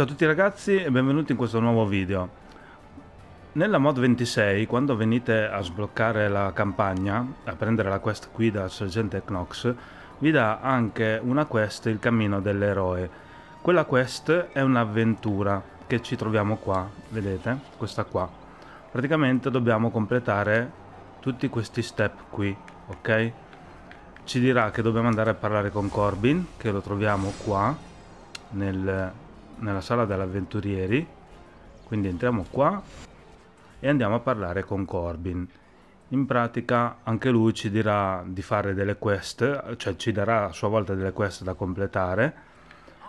Ciao a tutti ragazzi e benvenuti in questo nuovo video. Nella mod 26, quando venite a sbloccare la campagna, a prendere la quest qui da Sergente Knox, vi dà anche una quest Il Cammino dell'Eroe. Quella quest è un'avventura che ci troviamo qua, vedete? Questa qua. Praticamente dobbiamo completare tutti questi step qui, ok? Ci dirà che dobbiamo andare a parlare con Corbin, che lo troviamo qua, nel nella sala dell'avventurieri, quindi entriamo qua e andiamo a parlare con Corbin. In pratica anche lui ci dirà di fare delle quest, cioè ci darà a sua volta delle quest da completare,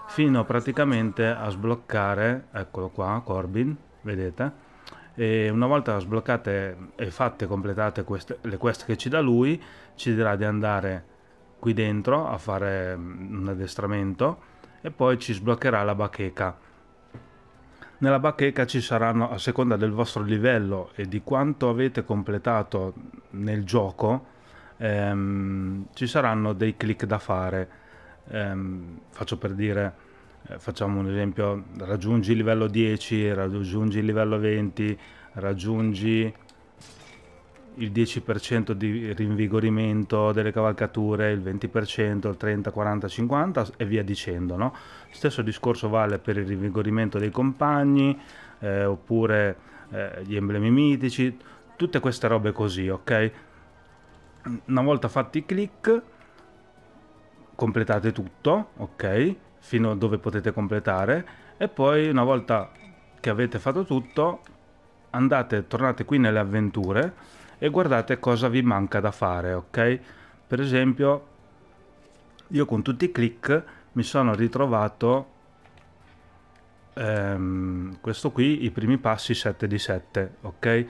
fino praticamente a sbloccare, eccolo qua, Corbin, vedete? E una volta sbloccate e fatte completate queste, le quest che ci dà lui, ci dirà di andare qui dentro a fare mm, un addestramento e poi ci sbloccherà la bacheca. Nella bacheca ci saranno, a seconda del vostro livello e di quanto avete completato nel gioco, ehm, ci saranno dei click da fare. Ehm, faccio per dire, eh, facciamo un esempio, raggiungi il livello 10, raggiungi il livello 20, raggiungi il 10% di rinvigorimento delle cavalcature, il 20%, il 30, 40, 50 e via dicendo. No? Stesso discorso vale per il rinvigorimento dei compagni eh, oppure eh, gli emblemi mitici, tutte queste robe così, ok? Una volta fatti i click completate tutto, ok? Fino a dove potete completare e poi una volta che avete fatto tutto andate, tornate qui nelle avventure e guardate cosa vi manca da fare, ok? Per esempio, io con tutti i click mi sono ritrovato ehm, questo qui, i primi passi 7 di 7, ok?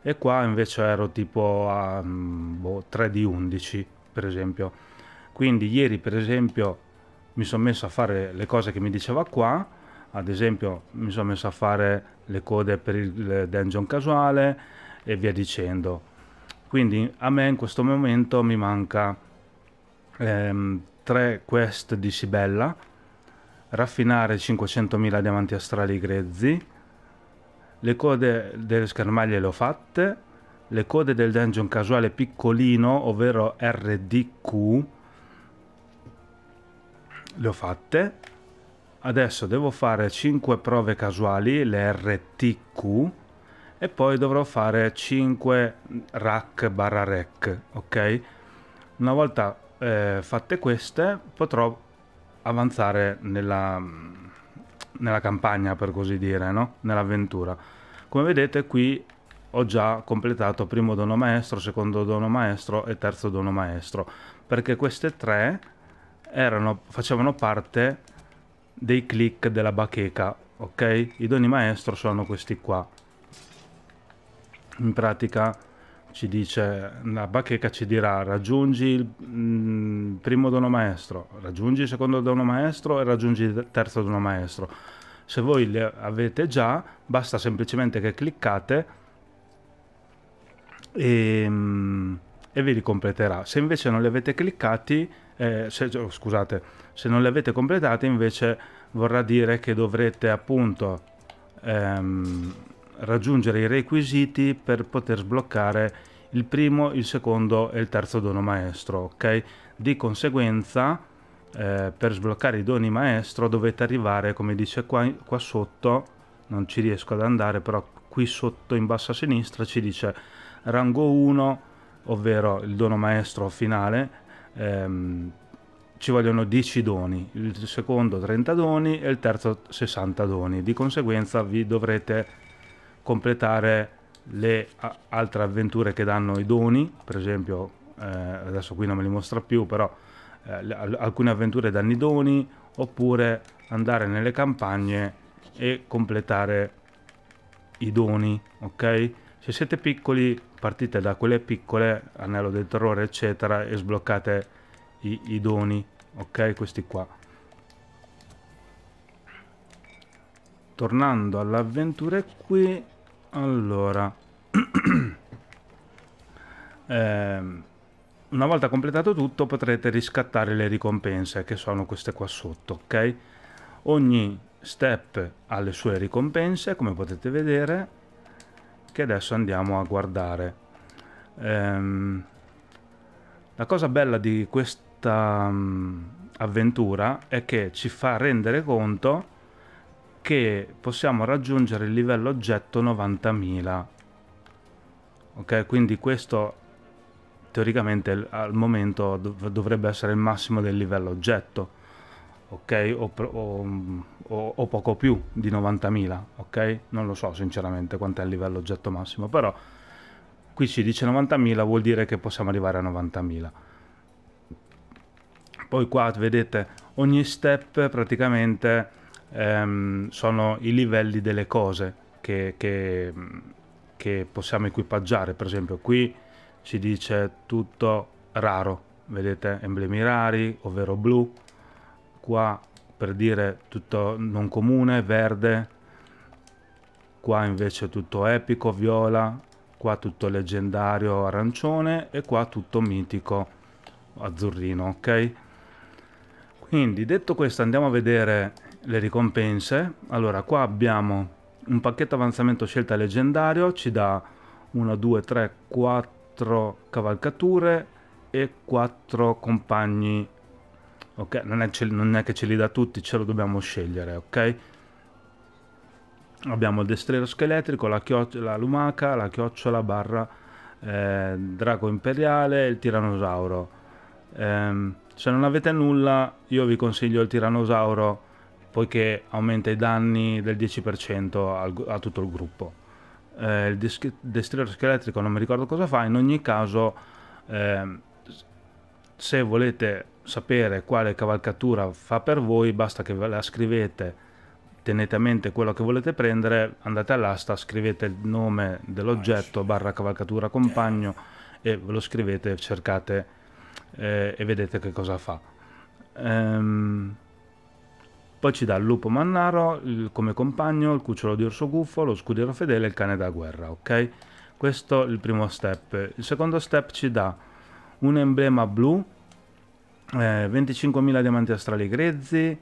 E qua invece ero tipo a mm, boh, 3 di 11, per esempio. Quindi ieri, per esempio, mi sono messo a fare le cose che mi diceva qua, ad esempio mi sono messo a fare le code per il dungeon casuale e via dicendo quindi a me in questo momento mi manca ehm, 3 quest di Sibella, raffinare 500.000 diamanti astrali grezzi, le code delle schermaglie le ho fatte, le code del dungeon casuale piccolino, ovvero RDQ, le ho fatte. Adesso devo fare 5 prove casuali, le RTQ, e poi dovrò fare 5 rack barra rack ok una volta eh, fatte queste potrò avanzare nella, nella campagna per così dire no? nell'avventura come vedete qui ho già completato primo dono maestro secondo dono maestro e terzo dono maestro perché queste tre erano, facevano parte dei click della bacheca ok i doni maestro sono questi qua in pratica ci dice la bacheca ci dirà raggiungi il mm, primo dono maestro, raggiungi il secondo dono maestro e raggiungi il terzo dono maestro. Se voi le avete già, basta semplicemente che cliccate e, mm, e ve li completerà. Se invece non li avete cliccati, eh, se, oh, scusate, se non li avete completati invece vorrà dire che dovrete appunto ehm, raggiungere i requisiti per poter sbloccare il primo, il secondo e il terzo dono maestro, ok? Di conseguenza, eh, per sbloccare i doni maestro dovete arrivare, come dice qua, qua sotto, non ci riesco ad andare, però qui sotto in basso a sinistra ci dice rango 1, ovvero il dono maestro finale, ehm, ci vogliono 10 doni, il secondo 30 doni e il terzo 60 doni, di conseguenza vi dovrete completare le altre avventure che danno i doni, per esempio, eh, adesso qui non me li mostra più, però eh, le, alcune avventure danno i doni, oppure andare nelle campagne e completare i doni, ok? Se siete piccoli partite da quelle piccole, anello del terrore eccetera, e sbloccate i, i doni, ok? Questi qua. Tornando all'avventura qui, allora, eh, una volta completato tutto potrete riscattare le ricompense che sono queste qua sotto, ok? Ogni step ha le sue ricompense, come potete vedere, che adesso andiamo a guardare. Eh, la cosa bella di questa um, avventura è che ci fa rendere conto che possiamo raggiungere il livello oggetto 90.000 ok quindi questo teoricamente al momento dov dovrebbe essere il massimo del livello oggetto ok o, o, o, o poco più di 90.000 ok non lo so sinceramente quanto è il livello oggetto massimo però qui ci dice 90.000 vuol dire che possiamo arrivare a 90.000 poi qua vedete ogni step praticamente ehm, sono i livelli delle cose che, che, che possiamo equipaggiare. Per esempio, qui ci dice tutto raro, vedete emblemi rari, ovvero blu, qua per dire tutto non comune, verde, qua invece tutto epico, viola, qua tutto leggendario, arancione e qua tutto mitico, azzurrino, ok? Quindi detto questo andiamo a vedere le ricompense. Allora, qua abbiamo un pacchetto avanzamento scelta leggendario, ci dà 1, 2, 3, 4 cavalcature e 4 compagni. Ok, non è, non è che ce li dà tutti, ce lo dobbiamo scegliere, ok? Abbiamo il destriero scheletrico, la, la lumaca, la chiocciola, barra, eh, drago imperiale, e il tiranosauro. Eh, se non avete nulla, io vi consiglio il tiranosauro poiché aumenta i danni del 10% al, a tutto il gruppo. Eh, il dis- destriero scheletrico non mi ricordo cosa fa, in ogni caso eh, se volete sapere quale cavalcatura fa per voi basta che ve la scrivete tenete a mente quello che volete prendere, andate all'asta, scrivete il nome dell'oggetto barra cavalcatura compagno e ve lo scrivete, cercate eh, e vedete che cosa fa. Ehm, poi ci dà il lupo mannaro il, come compagno, il cucciolo di orso gufo, lo scudiero fedele e il cane da guerra, ok? Questo è il primo step. Il secondo step ci dà un emblema blu, eh, 25.000 diamanti astrali grezzi,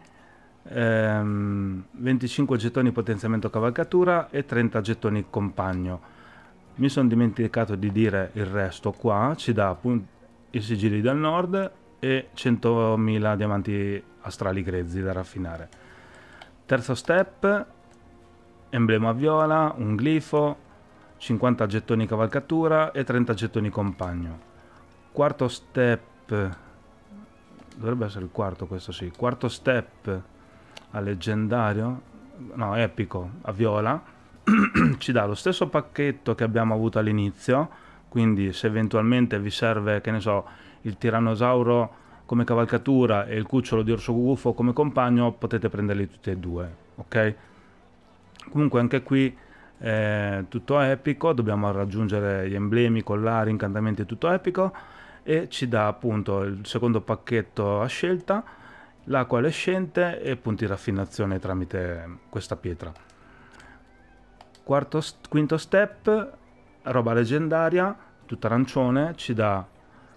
ehm, 25 gettoni potenziamento cavalcatura e 30 gettoni compagno. Mi sono dimenticato di dire il resto qua, ci dà appunto i sigilli del nord, e 100.000 diamanti astrali grezzi da raffinare. Terzo step, emblema viola, un glifo, 50 gettoni cavalcatura e 30 gettoni compagno. Quarto step, dovrebbe essere il quarto questo sì, quarto step a leggendario, no epico, a viola, ci dà lo stesso pacchetto che abbiamo avuto all'inizio, quindi se eventualmente vi serve, che ne so, il tirannosauro come cavalcatura e il cucciolo di orso gufo come compagno, potete prenderli tutti e due, ok? Comunque anche qui eh, tutto epico, dobbiamo raggiungere gli emblemi, collari, incantamenti, tutto epico e ci dà appunto il secondo pacchetto a scelta, l'acqua lescente e punti raffinazione tramite questa pietra. Quarto, quinto step, roba leggendaria, tutta arancione, ci dà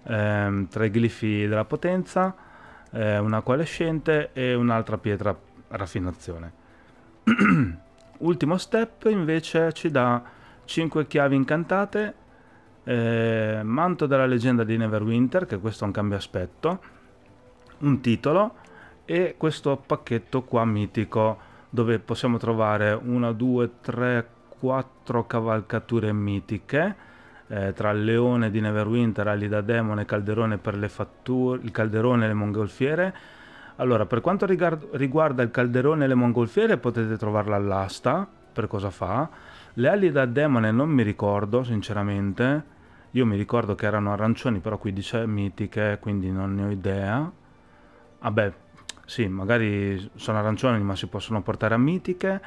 ehm, tre glifi della potenza, eh, una coalescente e un'altra pietra raffinazione. Ultimo step invece ci dà 5 chiavi incantate, eh, manto della leggenda di Neverwinter, che questo è un cambio aspetto, un titolo e questo pacchetto qua mitico dove possiamo trovare 1, 2, 3, quattro cavalcature mitiche eh, tra il leone di Neverwinter, Ali da demone, calderone per le fatture, il calderone e le mongolfiere. Allora, per quanto riguarda il calderone e le mongolfiere potete trovarla all'asta, per cosa fa. Le ali da demone non mi ricordo, sinceramente. Io mi ricordo che erano arancioni, però qui dice mitiche, quindi non ne ho idea. Vabbè, sì, magari sono arancioni, ma si possono portare a mitiche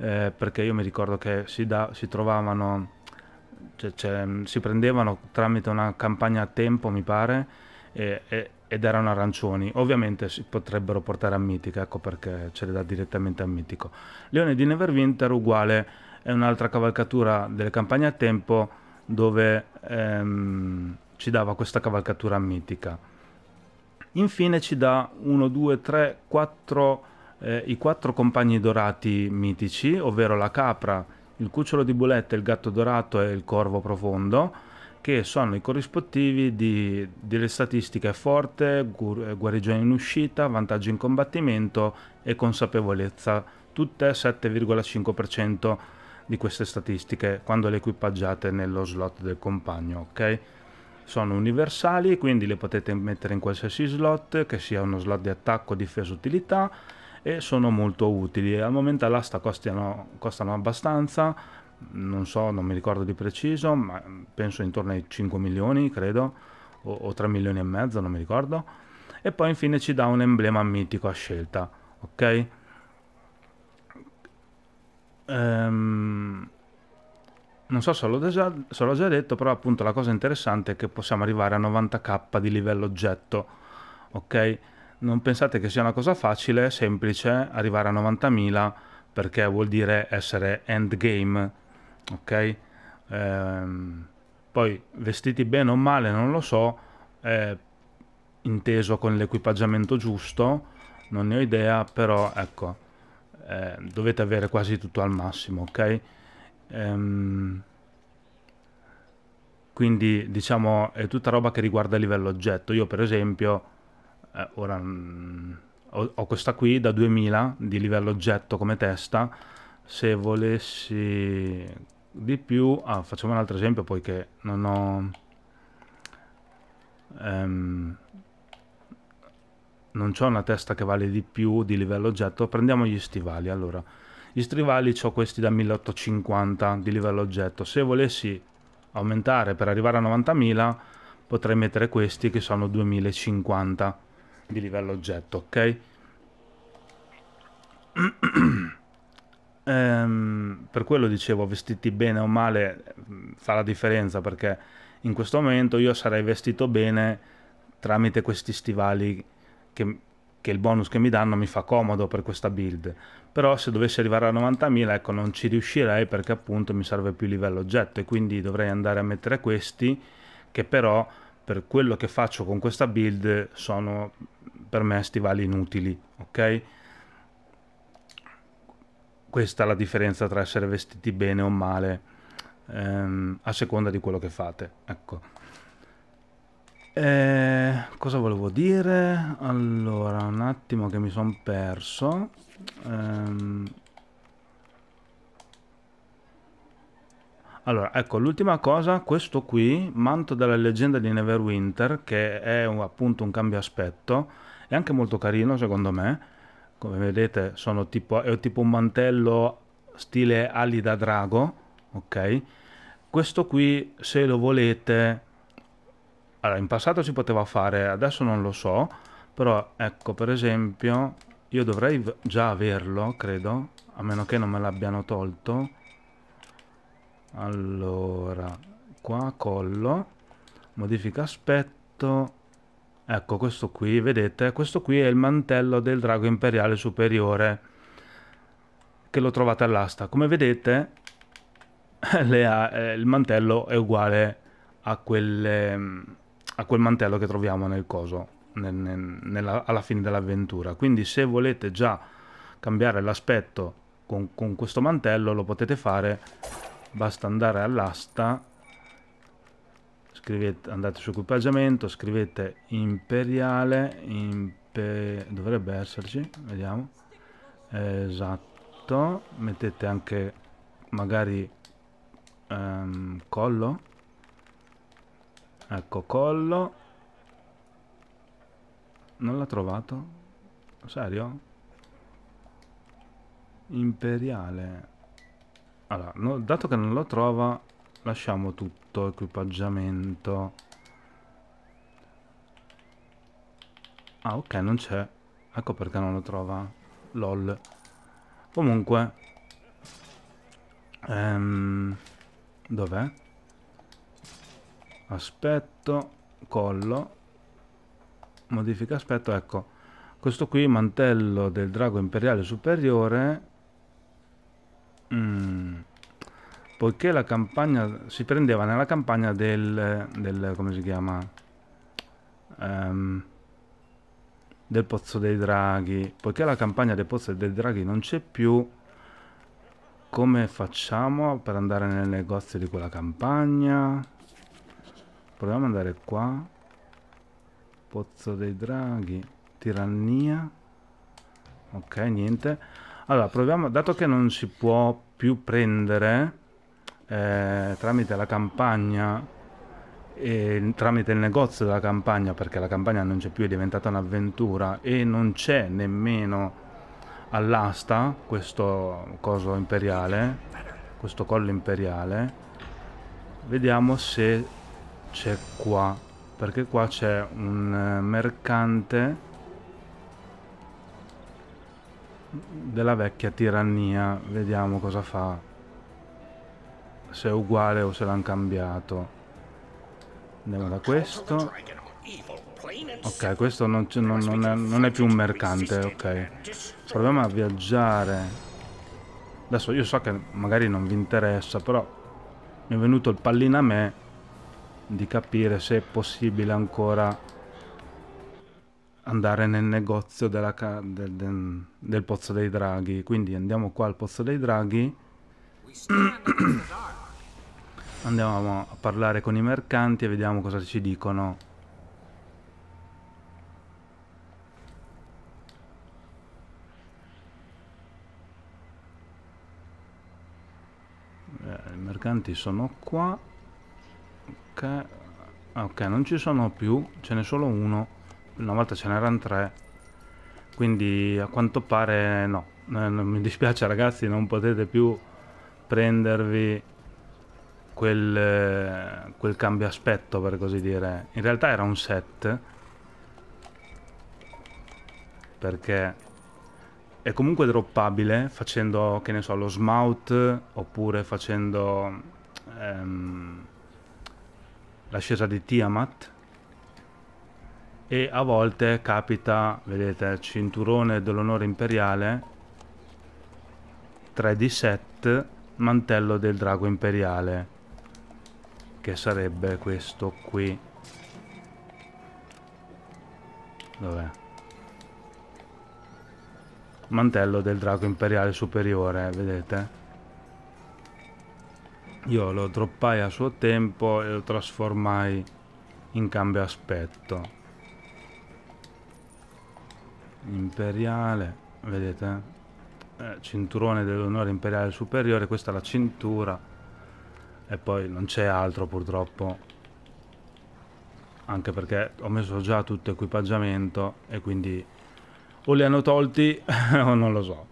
eh, perché io mi ricordo che si, da, si trovavano, cioè, cioè, si prendevano tramite una campagna a tempo, mi pare, e, e, ed erano arancioni. Ovviamente si potrebbero portare a Mitica, ecco perché ce le dà direttamente a Mitico. Leone di Neverwinter uguale, è un'altra cavalcatura delle campagne a tempo dove ehm, ci dava questa cavalcatura mitica. Infine ci dà 1, 2, 3, 4 eh, i quattro compagni dorati mitici, ovvero la capra, il cucciolo di buletta, il gatto dorato e il corvo profondo, che sono i corrispettivi di, delle statistiche forte, gu- guarigione in uscita, vantaggio in combattimento e consapevolezza, tutte 7,5% di queste statistiche quando le equipaggiate nello slot del compagno, ok? Sono universali, quindi le potete mettere in qualsiasi slot, che sia uno slot di attacco, difesa, utilità e sono molto utili. Al momento all'asta costano, costano abbastanza, non so, non mi ricordo di preciso, ma penso intorno ai 5 milioni, credo, o, o 3 milioni e mezzo, non mi ricordo. E poi infine ci dà un emblema mitico a scelta, ok? Ehm, non so se l'ho, già, se l'ho già detto, però appunto la cosa interessante è che possiamo arrivare a 90k di livello oggetto, ok? non pensate che sia una cosa facile, semplice, arrivare a 90.000 perché vuol dire essere endgame, ok? Ehm, poi vestiti bene o male, non lo so, eh, inteso con l'equipaggiamento giusto, non ne ho idea, però ecco, eh, dovete avere quasi tutto al massimo, ok? Ehm, quindi diciamo è tutta roba che riguarda il livello oggetto. Io per esempio eh, ora mh, mm, ho, ho, questa qui da 2000 di livello oggetto come testa, se volessi di più, ah, facciamo un altro esempio poiché non ho... Ehm, non ho una testa che vale di più di livello oggetto, prendiamo gli stivali. Allora, gli stivali ho questi da 1850 di livello oggetto. Se volessi aumentare per arrivare a 90.000, potrei mettere questi che sono 2050 di livello oggetto, ok? ehm, per quello dicevo, vestiti bene o male mm, fa la differenza perché in questo momento io sarei vestito bene tramite questi stivali che, che il bonus che mi danno mi fa comodo per questa build però se dovessi arrivare a 90.000 ecco non ci riuscirei perché appunto mi serve più livello oggetto e quindi dovrei andare a mettere questi che però per quello che faccio con questa build sono per me stivali inutili, ok? Questa è la differenza tra essere vestiti bene o male, ehm, a seconda di quello che fate, ecco. E eh, cosa volevo dire? Allora, un attimo che mi sono perso. Ehm, Allora, ecco, l'ultima cosa, questo qui, Manto della leggenda di Neverwinter, che è un, appunto un cambio aspetto, è anche molto carino secondo me come vedete tipo, è tipo un mantello stile ali da drago ok questo qui se lo volete allora in passato si poteva fare adesso non lo so però ecco per esempio io dovrei già averlo credo a meno che non me l'abbiano tolto allora qua collo modifica aspetto Ecco, questo qui, vedete, questo qui è il mantello del drago imperiale superiore che lo trovate all'asta. Come vedete, le, eh, il mantello è uguale a, quelle, a, quel mantello che troviamo nel coso, nel, nel, nella, alla fine dell'avventura. Quindi se volete già cambiare l'aspetto con, con questo mantello lo potete fare, basta andare all'asta scrivete, andate su equipaggiamento, scrivete imperiale, impe, dovrebbe esserci, vediamo, esatto, mettete anche magari um, collo, ecco collo, non l'ha trovato, serio? Imperiale, allora, no, dato che non lo trova, lasciamo tutto, equipaggiamento. Ah, ok, non c'è. Ecco perché non lo trova. Lol. Comunque. Ehm, Dov'è? Aspetto. Collo. Modifica aspetto, ecco. Questo qui, mantello del drago imperiale superiore. Mmm poiché la campagna si prendeva nella campagna del, del come si chiama um, del pozzo dei draghi poiché la campagna del pozzo dei draghi non c'è più come facciamo per andare nel negozio di quella campagna proviamo ad andare qua pozzo dei draghi tirannia ok niente allora proviamo dato che non si può più prendere eh, tramite la campagna e tramite il negozio della campagna perché la campagna non c'è più è diventata un'avventura e non c'è nemmeno all'asta questo coso imperiale questo collo imperiale vediamo se c'è qua perché qua c'è un eh, mercante della vecchia tirannia vediamo cosa fa se è uguale o se l'hanno cambiato. Andiamo da questo. Ok, questo non, non, non, è, non, è, più un mercante, ok. Proviamo a viaggiare. Adesso io so che magari non vi interessa, però mi è venuto il pallino a me di capire se è possibile ancora andare nel negozio della, del, del, del Pozzo dei Draghi. Quindi andiamo qua al Pozzo dei Draghi. Andiamo a parlare con i mercanti e vediamo cosa ci dicono. Eh, I mercanti sono qua. Ok. Ah, ok, non ci sono più, ce n'è solo uno. Una volta ce n'erano tre. Quindi a quanto pare no. Eh, mi dispiace ragazzi, non potete più prendervi quel, eh, quel cambio aspetto per così dire in realtà era un set perché è comunque droppabile facendo che ne so lo smout oppure facendo ehm, l'ascesa di Tiamat e a volte capita, vedete, cinturone dell'onore imperiale, 3 d 7, mantello del drago imperiale che sarebbe questo qui dov'è? mantello del drago imperiale superiore vedete? io lo droppai a suo tempo e lo trasformai in cambio aspetto imperiale vedete eh, cinturone dell'onore imperiale superiore questa è la cintura e poi non c'è altro purtroppo. Anche perché ho messo già tutto equipaggiamento e quindi o li hanno tolti o non lo so.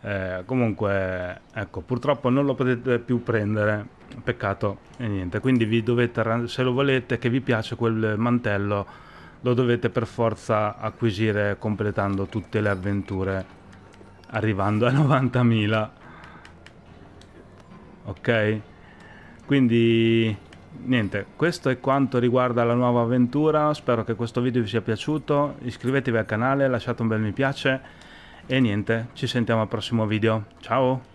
Eh, comunque, ecco, purtroppo non lo potete più prendere, peccato e niente. Quindi vi dovete, se lo volete, che vi piace quel mantello, lo dovete per forza acquisire completando tutte le avventure, arrivando a 90.000. Ok? Quindi niente, questo è quanto riguarda la nuova avventura, spero che questo video vi sia piaciuto, iscrivetevi al canale, lasciate un bel mi piace e niente, ci sentiamo al prossimo video, ciao!